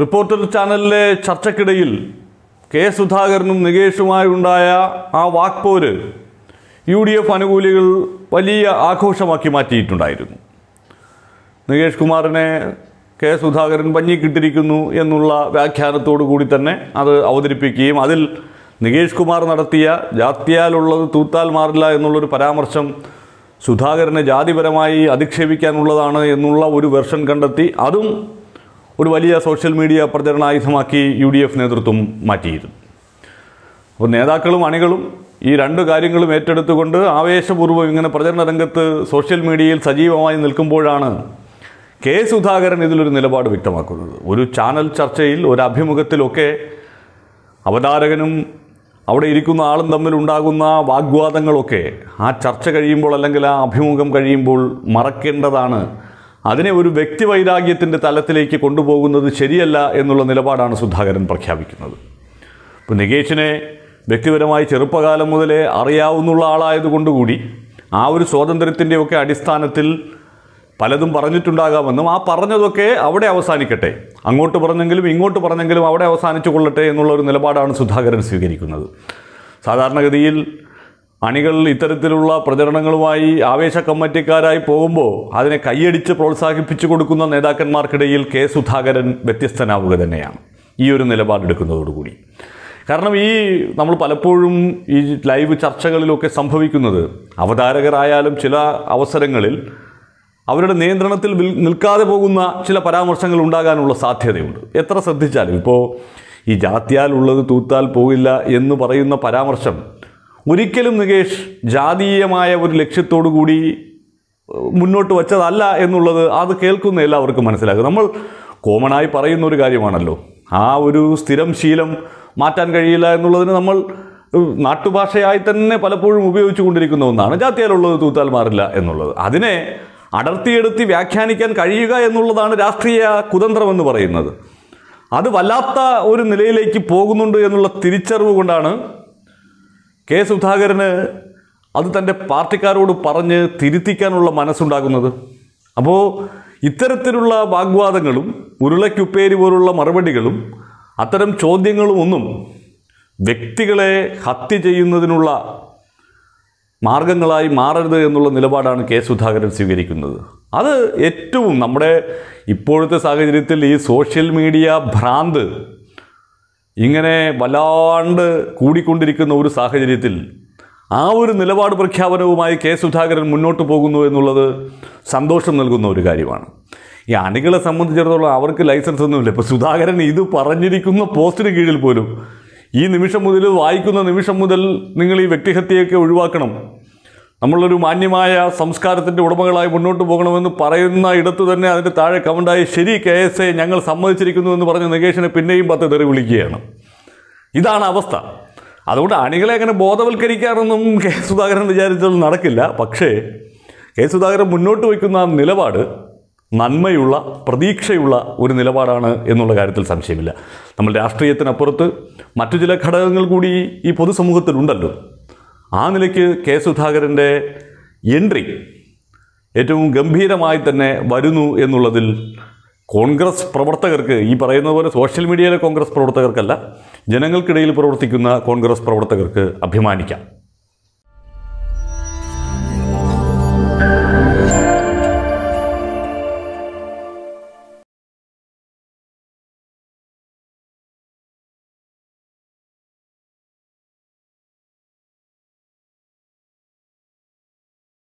reporter ചാനലിലെ ചർച്ചക്കിടയിൽ K സുധാകരനും നികേഷുമായുണ്ടായ ആ വാക്പോര് യു ഡി എഫ് അനുകൂലികൾ വലിയ ആഘോഷമാക്കി മാറ്റിയിട്ടുണ്ടായിരുന്നു നികേഷ് കുമാറിനെ കെ സുധാകരൻ പഞ്ഞിക്കിട്ടിരിക്കുന്നു എന്നുള്ള വ്യാഖ്യാനത്തോടു കൂടി തന്നെ അത് അവതരിപ്പിക്കുകയും അതിൽ നികേഷ് കുമാർ നടത്തിയ ജാത്തിയാലുള്ളത് തൂത്താൽ മാറില്ല എന്നുള്ളൊരു പരാമർശം സുധാകരനെ ജാതിപരമായി അധിക്ഷേപിക്കാനുള്ളതാണ് എന്നുള്ള ഒരു വെർഷൻ കണ്ടെത്തി അതും ഒരു വലിയ സോഷ്യൽ മീഡിയ പ്രചരണായുധമാക്കി യു ഡി എഫ് നേതൃത്വം മാറ്റിയിരുന്നു അപ്പോൾ നേതാക്കളും അണികളും ഈ രണ്ട് കാര്യങ്ങളും ഏറ്റെടുത്തുകൊണ്ട് ആവേശപൂർവ്വം ഇങ്ങനെ പ്രചരണ രംഗത്ത് സോഷ്യൽ മീഡിയയിൽ സജീവമായി നിൽക്കുമ്പോഴാണ് കെ സുധാകരൻ ഇതിലൊരു നിലപാട് വ്യക്തമാക്കുന്നത് ഒരു ചാനൽ ചർച്ചയിൽ ഒരു അഭിമുഖത്തിലൊക്കെ അവതാരകനും അവിടെ ഇരിക്കുന്ന ആളും തമ്മിലുണ്ടാകുന്ന വാഗ്വാദങ്ങളൊക്കെ ആ ചർച്ച കഴിയുമ്പോൾ അല്ലെങ്കിൽ ആ അഭിമുഖം കഴിയുമ്പോൾ മറക്കേണ്ടതാണ് അതിനെ ഒരു വ്യക്തി വൈരാഗ്യത്തിൻ്റെ തലത്തിലേക്ക് കൊണ്ടുപോകുന്നത് ശരിയല്ല എന്നുള്ള നിലപാടാണ് സുധാകരൻ പ്രഖ്യാപിക്കുന്നത് ഇപ്പോൾ നികേഷിനെ വ്യക്തിപരമായി ചെറുപ്പകാലം മുതലേ അറിയാവുന്ന ആളായതുകൊണ്ടുകൂടി ആ ഒരു സ്വാതന്ത്ര്യത്തിൻ്റെയൊക്കെ അടിസ്ഥാനത്തിൽ പലതും പറഞ്ഞിട്ടുണ്ടാകാമെന്നും ആ പറഞ്ഞതൊക്കെ അവിടെ അവസാനിക്കട്ടെ അങ്ങോട്ട് പറഞ്ഞെങ്കിലും ഇങ്ങോട്ട് പറഞ്ഞെങ്കിലും അവിടെ അവസാനിച്ചു കൊള്ളട്ടെ എന്നുള്ള ഒരു നിലപാടാണ് സുധാകരൻ സ്വീകരിക്കുന്നത് സാധാരണഗതിയിൽ അണികൾ ഇത്തരത്തിലുള്ള പ്രചരണങ്ങളുമായി ആവേശ കമ്മിറ്റിക്കാരായി പോകുമ്പോൾ അതിനെ കൈയടിച്ച് പ്രോത്സാഹിപ്പിച്ചു കൊടുക്കുന്ന നേതാക്കന്മാർക്കിടയിൽ കെ സുധാകരൻ വ്യത്യസ്തനാവുക തന്നെയാണ് ഈ ഒരു നിലപാടെടുക്കുന്നതോടുകൂടി കാരണം ഈ നമ്മൾ പലപ്പോഴും ഈ ലൈവ് ചർച്ചകളിലൊക്കെ സംഭവിക്കുന്നത് അവതാരകരായാലും ചില അവസരങ്ങളിൽ അവരുടെ നിയന്ത്രണത്തിൽ നിൽക്കാതെ പോകുന്ന ചില പരാമർശങ്ങൾ ഉണ്ടാകാനുള്ള സാധ്യതയുണ്ട് എത്ര ശ്രദ്ധിച്ചാലും ഇപ്പോൾ ഈ ജാത്യാൽ ഉള്ളത് തൂത്താൽ പോകില്ല എന്ന് പറയുന്ന പരാമർശം ഒരിക്കലും നികേഷ് ജാതീയമായ ഒരു ലക്ഷ്യത്തോടു കൂടി മുന്നോട്ട് വച്ചതല്ല എന്നുള്ളത് അത് കേൾക്കുന്ന എല്ലാവർക്കും മനസ്സിലാക്കും നമ്മൾ കോമണായി പറയുന്ന ഒരു കാര്യമാണല്ലോ ആ ഒരു സ്ഥിരം ശീലം മാറ്റാൻ കഴിയില്ല എന്നുള്ളതിന് നമ്മൾ നാട്ടുഭാഷയായി തന്നെ പലപ്പോഴും ഉപയോഗിച്ചു കൊണ്ടിരിക്കുന്ന ഒന്നാണ് ജാത്തിയാലുള്ളത് തൂത്താൽ മാറില്ല എന്നുള്ളത് അതിനെ അടർത്തിയെടുത്തി വ്യാഖ്യാനിക്കാൻ കഴിയുക എന്നുള്ളതാണ് രാഷ്ട്രീയ കുതന്ത്രമെന്ന് പറയുന്നത് അത് വല്ലാത്ത ഒരു നിലയിലേക്ക് പോകുന്നുണ്ട് എന്നുള്ള തിരിച്ചറിവ് കൊണ്ടാണ് കെ സുധാകരന് അത് തൻ്റെ പാർട്ടിക്കാരോട് പറഞ്ഞ് തിരുത്തിക്കാനുള്ള മനസ്സുണ്ടാകുന്നത് അപ്പോൾ ഇത്തരത്തിലുള്ള വാഗ്വാദങ്ങളും ഉരുളയ്ക്കുപ്പേരി പോലുള്ള മറുപടികളും അത്തരം ചോദ്യങ്ങളും ഒന്നും വ്യക്തികളെ ഹത്യ ചെയ്യുന്നതിനുള്ള മാർഗങ്ങളായി മാറരുത് എന്നുള്ള നിലപാടാണ് കെ സുധാകരൻ സ്വീകരിക്കുന്നത് അത് ഏറ്റവും നമ്മുടെ ഇപ്പോഴത്തെ സാഹചര്യത്തിൽ ഈ സോഷ്യൽ മീഡിയ ഭ്രാന്ത് ഇങ്ങനെ വല്ലാണ്ട് കൂടിക്കൊണ്ടിരിക്കുന്ന ഒരു സാഹചര്യത്തിൽ ആ ഒരു നിലപാട് പ്രഖ്യാപനവുമായി കെ സുധാകരൻ മുന്നോട്ട് പോകുന്നു എന്നുള്ളത് സന്തോഷം നൽകുന്ന ഒരു കാര്യമാണ് ഈ അണികളെ സംബന്ധിച്ചിടത്തോളം അവർക്ക് ലൈസൻസ് ഒന്നുമില്ല ഇപ്പോൾ സുധാകരൻ ഇത് പറഞ്ഞിരിക്കുന്ന പോസ്റ്റിന് കീഴിൽ പോലും ഈ നിമിഷം മുതൽ വായിക്കുന്ന നിമിഷം മുതൽ നിങ്ങൾ ഈ വ്യക്തിഹത്യയൊക്കെ ഒഴിവാക്കണം നമ്മളൊരു മാന്യമായ സംസ്കാരത്തിൻ്റെ ഉടമകളായി മുന്നോട്ട് പോകണമെന്ന് പറയുന്ന ഇടത്ത് തന്നെ അതിൻ്റെ താഴെ കമൻ്റായി ശരി കെ എസ് എ ഞങ്ങൾ സമ്മതിച്ചിരിക്കുന്നു എന്ന് പറഞ്ഞ് നികേഷിനെ പിന്നെയും പത്ത് തെറി വിളിക്കുകയാണ് ഇതാണ് അവസ്ഥ അതുകൊണ്ട് അണികളെ അങ്ങനെ ബോധവൽക്കരിക്കാറൊന്നും കെ സുധാകരൻ വിചാരിച്ചാൽ നടക്കില്ല പക്ഷേ കെ സുധാകരൻ മുന്നോട്ട് വയ്ക്കുന്ന നിലപാട് നന്മയുള്ള പ്രതീക്ഷയുള്ള ഒരു നിലപാടാണ് എന്നുള്ള കാര്യത്തിൽ സംശയമില്ല നമ്മൾ രാഷ്ട്രീയത്തിനപ്പുറത്ത് മറ്റു ചില ഘടകങ്ങൾ കൂടി ഈ പൊതുസമൂഹത്തിലുണ്ടല്ലോ ആ നിലയ്ക്ക് കെ സുധാകരൻ്റെ എൻട്രി ഏറ്റവും ഗംഭീരമായി തന്നെ വരുന്നു എന്നുള്ളതിൽ കോൺഗ്രസ് പ്രവർത്തകർക്ക് ഈ പറയുന്ന പോലെ സോഷ്യൽ മീഡിയയിലെ കോൺഗ്രസ് പ്രവർത്തകർക്കല്ല ജനങ്ങൾക്കിടയിൽ പ്രവർത്തിക്കുന്ന കോൺഗ്രസ് പ്രവർത്തകർക്ക് അഭിമാനിക്കാം